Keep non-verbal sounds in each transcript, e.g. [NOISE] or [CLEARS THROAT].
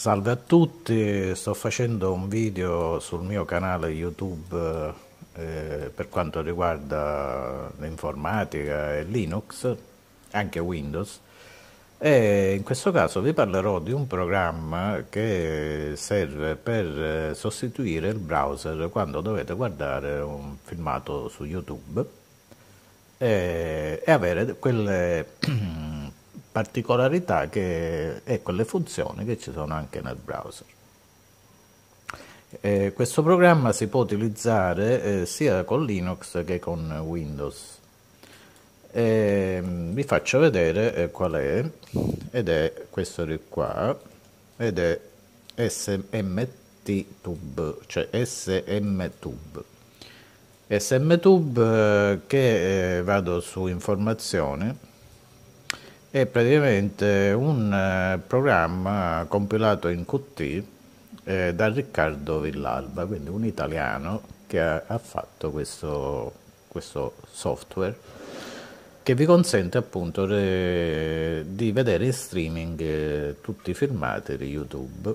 Salve a tutti, sto facendo un video sul mio canale YouTube eh, per quanto riguarda l'informatica e Linux, anche Windows, e in questo caso vi parlerò di un programma che serve per eh, sostituire il browser quando dovete guardare un filmato su YouTube e, eh, e avere quelle [CLEARS THROAT] particolarità che è quelle funzioni che ci sono anche nel browser. Eh, questo programma si può utilizzare eh, sia con Linux che con Windows. Eh, vi faccio vedere eh, qual è, ed è questo di qua, ed è SMTube, cioè SMTube. SMTube eh, che eh, vado su informazioni è praticamente un eh, programma compilato in QT eh, da Riccardo Villalba, quindi un italiano che ha, ha fatto questo, questo, software che vi consente appunto re, di vedere in streaming eh, tutti i filmati di YouTube.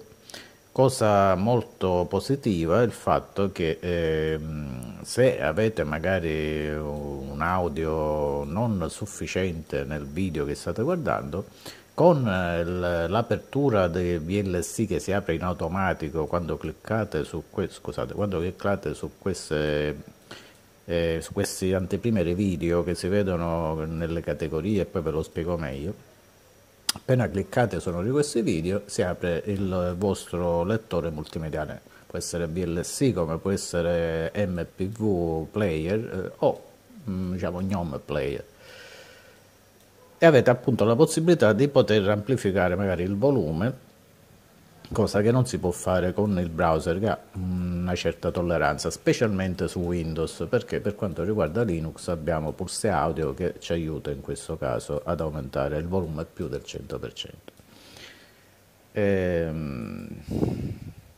Cosa molto positiva è il fatto che eh, se avete magari un audio non sufficiente nel video che state guardando, con eh, l'apertura del VLC che si apre in automatico quando cliccate su, que- scusate, quando cliccate su queste eh, su questi anteprimere video che si vedono nelle categorie e poi ve lo spiego meglio appena cliccate su uno di questi video si apre il vostro lettore multimediale può essere VLC come può essere MPV player eh, o mm, diciamo GNOME player e avete appunto la possibilità di poter amplificare magari il volume cosa che non si può fare con il browser che ha mm, una certa tolleranza specialmente su Windows perché per quanto riguarda Linux abbiamo pulse audio che ci aiuta in questo caso ad aumentare il volume più del 100% ehm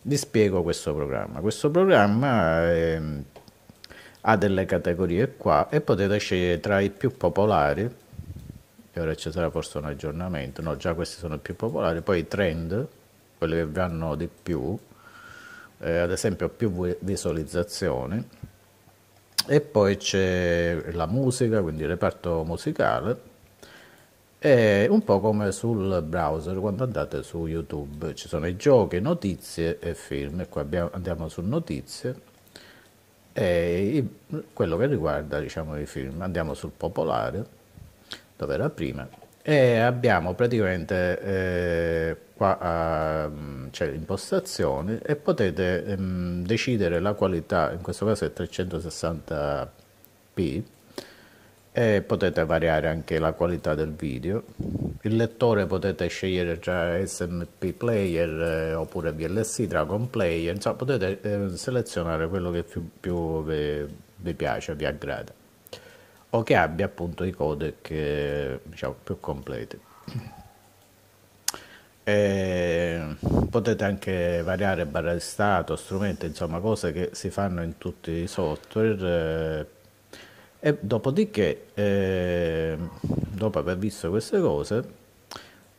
vi spiego questo programma. Questo programma è, ehm, ha delle categorie qua e potete scegliere tra i più popolari, e ora ci sarà forse un aggiornamento, no già questi sono i più popolari, poi i trend, quelli che vanno di più, eh, ad esempio più visualizzazioni, e poi c'è la musica, quindi il reparto musicale, è un po' come sul browser, quando andate su YouTube ci sono i giochi, notizie e film, e qua abbiamo, andiamo su notizie e quello che riguarda diciamo, i film, andiamo sul popolare, dove era prima, e abbiamo praticamente eh, qua uh, c'è l'impostazione e potete um, decidere la qualità, in questo caso è 360p, e potete variare anche la qualità del video. Il lettore potete scegliere tra SMP Player eh, oppure VLC, Dragon Player, insomma potete eh, selezionare quello che più, più vi, vi, piace, vi aggrada o che abbia appunto i codec diciamo, più completi. E potete anche variare barra di stato, strumenti, insomma cose che si fanno in tutti i software eh, e dopodiché, eh, dopo aver visto queste cose,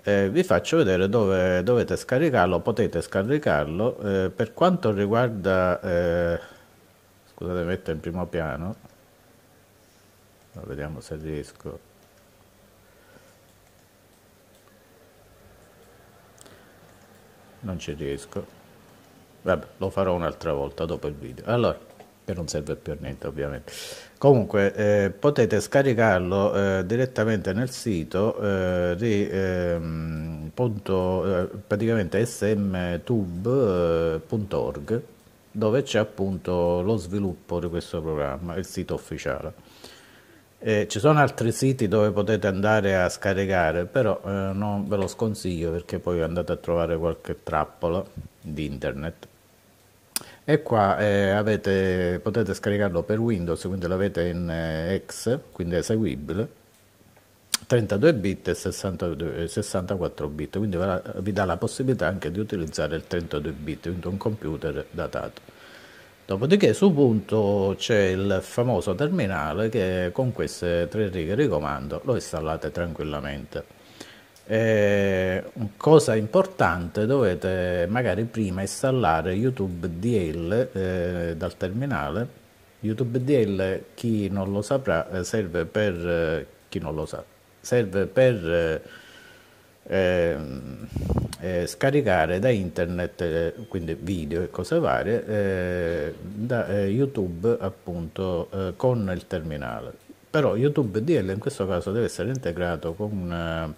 eh, vi faccio vedere dove dovete scaricarlo, potete scaricarlo. Eh, per quanto riguarda, eh, scusate, metto in primo piano, vediamo se riesco. Non ci riesco. Vabbè, lo farò un'altra volta dopo il video. Allora che non serve più a niente ovviamente. Comunque eh, potete scaricarlo eh, direttamente nel sito eh, di ehm, punto, eh, praticamente smtube.org dove c'è appunto lo sviluppo di questo programma, il sito ufficiale. Eh, ci sono altri siti dove potete andare a scaricare, però eh, non ve lo sconsiglio perché poi andate a trovare qualche trappola di internet e qua eh, avete, potete scaricarlo per Windows, quindi l'avete in eh, X, quindi eseguibile, 32 bit e 62, 64 eh, bit, quindi vi dà la possibilità anche di utilizzare il 32 bit, quindi un computer datato. Dopodiché su punto c'è il famoso terminale che con queste tre righe di comando lo installate tranquillamente. Eh, cosa importante, dovete magari prima installare YouTube DL eh, dal terminale. YouTube DL, chi non lo saprà, eh, serve per eh, chi non lo sa, serve per eh, ehm, eh, scaricare da internet, eh, quindi video e cose varie, da YouTube appunto con il terminale. Però YouTube DL in questo caso deve essere integrato con una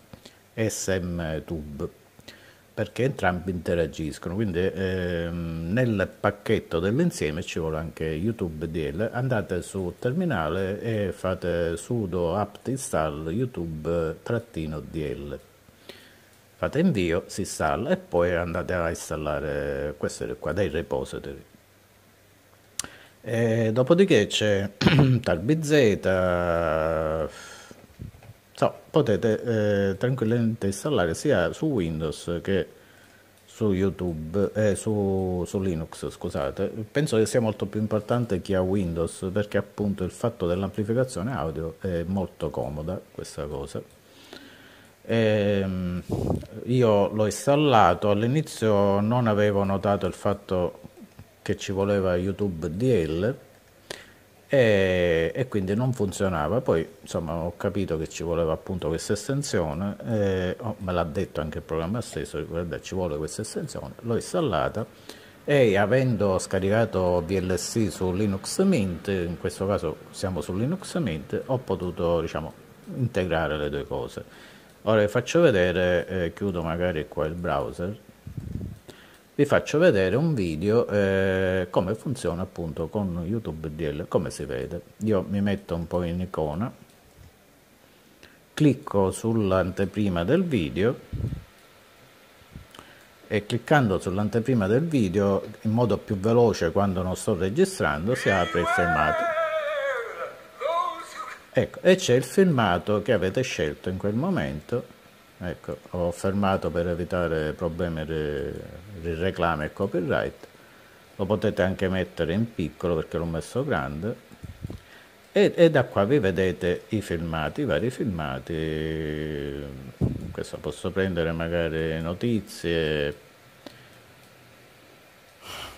SMTube perché entrambi interagiscono quindi ehm, nel pacchetto dell'insieme ci vuole anche YouTube DL andate su terminale e fate sudo apt install youtube-dl fate invio, si installa e poi andate a installare questo qua dei repository e dopodiché c'è [CLEARS THROAT] TalBZ so, potete eh, tranquillamente installare sia su Windows che su YouTube eh, su, su Linux scusate penso che sia molto più importante chi ha Windows perché appunto il fatto dell'amplificazione audio è molto comoda questa cosa e, ehm, io l'ho installato all'inizio non avevo notato il fatto che ci voleva YouTube DL e, e, quindi non funzionava. Poi insomma ho capito che ci voleva appunto questa estensione, eh, oh, me l'ha detto anche il programma stesso, guarda ci vuole questa estensione, l'ho installata e avendo scaricato VLC su Linux Mint, in questo caso siamo su Linux Mint, ho potuto diciamo integrare le due cose. Ora vi faccio vedere, eh, chiudo magari qua il browser vi faccio vedere un video eh, come funziona appunto con YouTube DL, come si vede. Io mi metto un po' in icona, clicco sull'anteprima del video e cliccando sull'anteprima del video in modo più veloce quando non sto registrando si apre il filmato. Ecco, e c'è il filmato che avete scelto in quel momento. Ecco, ho fermato per evitare problemi il reclamo e il copyright lo potete anche mettere in piccolo perché l'ho messo grande e, e, da qua vi vedete i filmati, i vari filmati questo posso prendere magari notizie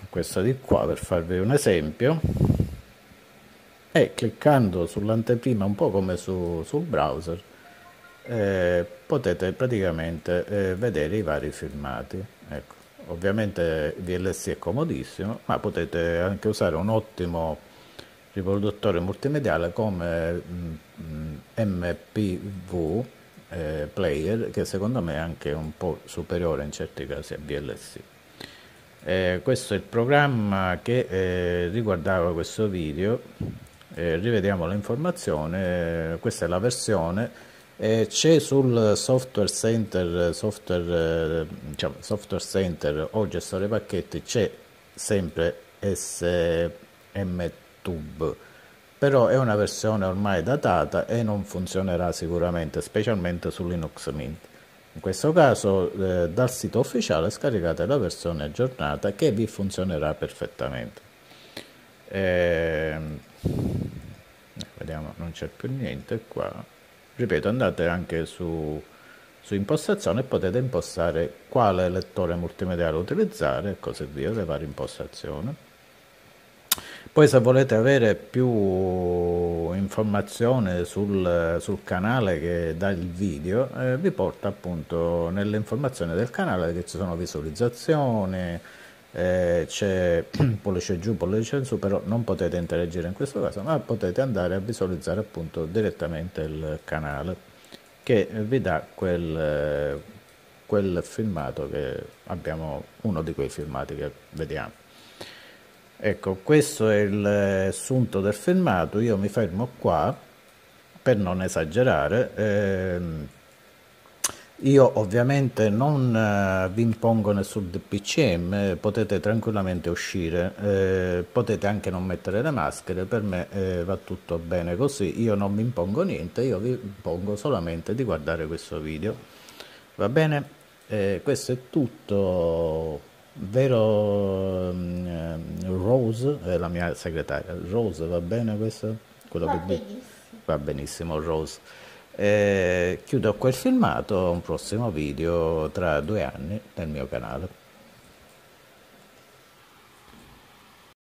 questa di qua per farvi un esempio e cliccando sull'anteprima un po' come su, sul browser eh, potete praticamente eh, vedere i vari filmati ecco ovviamente VLC è comodissimo, ma potete anche usare un ottimo riproduttore multimediale come MPV mm, mm, eh, Player, che secondo me è anche un po' superiore in certi casi a VLC. Eh, questo è il programma che eh, riguardava questo video, eh, rivediamo l'informazione, eh, questa è la versione eh, c'è sul software center, software, eh, diciamo, software center o gestore pacchetti, c'è sempre SMTube, però è una versione ormai datata e non funzionerà sicuramente, specialmente su Linux Mint. In questo caso eh, dal sito ufficiale scaricate la versione aggiornata che vi funzionerà perfettamente. Eh, vediamo, non c'è più niente qua ripeto andate anche su, su impostazione e potete impostare quale lettore multimediale utilizzare e così via, le varie impostazioni. Poi se volete avere più informazioni sul, sul canale che dà il video, eh, vi porta appunto nelle informazioni del canale che ci sono visualizzazioni, eh, c'è [CLEARS THROAT] pollice giù, pollice su, però non potete interagire in questo caso, ma potete andare a visualizzare appunto direttamente il canale che vi dà quel, quel filmato che abbiamo, uno di quei filmati che vediamo. Ecco, questo è il eh, sunto del filmato, io mi fermo qua per non esagerare. Ehm, io ovviamente non eh, vi impongo nessun DPCM, potete tranquillamente uscire, eh, potete anche non mettere le maschere, per me eh, va tutto bene così, io non vi impongo niente, io vi impongo solamente di guardare questo video. Va bene? Eh, questo è tutto vero mm, Rose è la mia segretaria Rose va bene questo? Quello va, che benissimo. va benissimo Rose eh, chiudo quel filmato, un prossimo video tra due anni nel mio canale.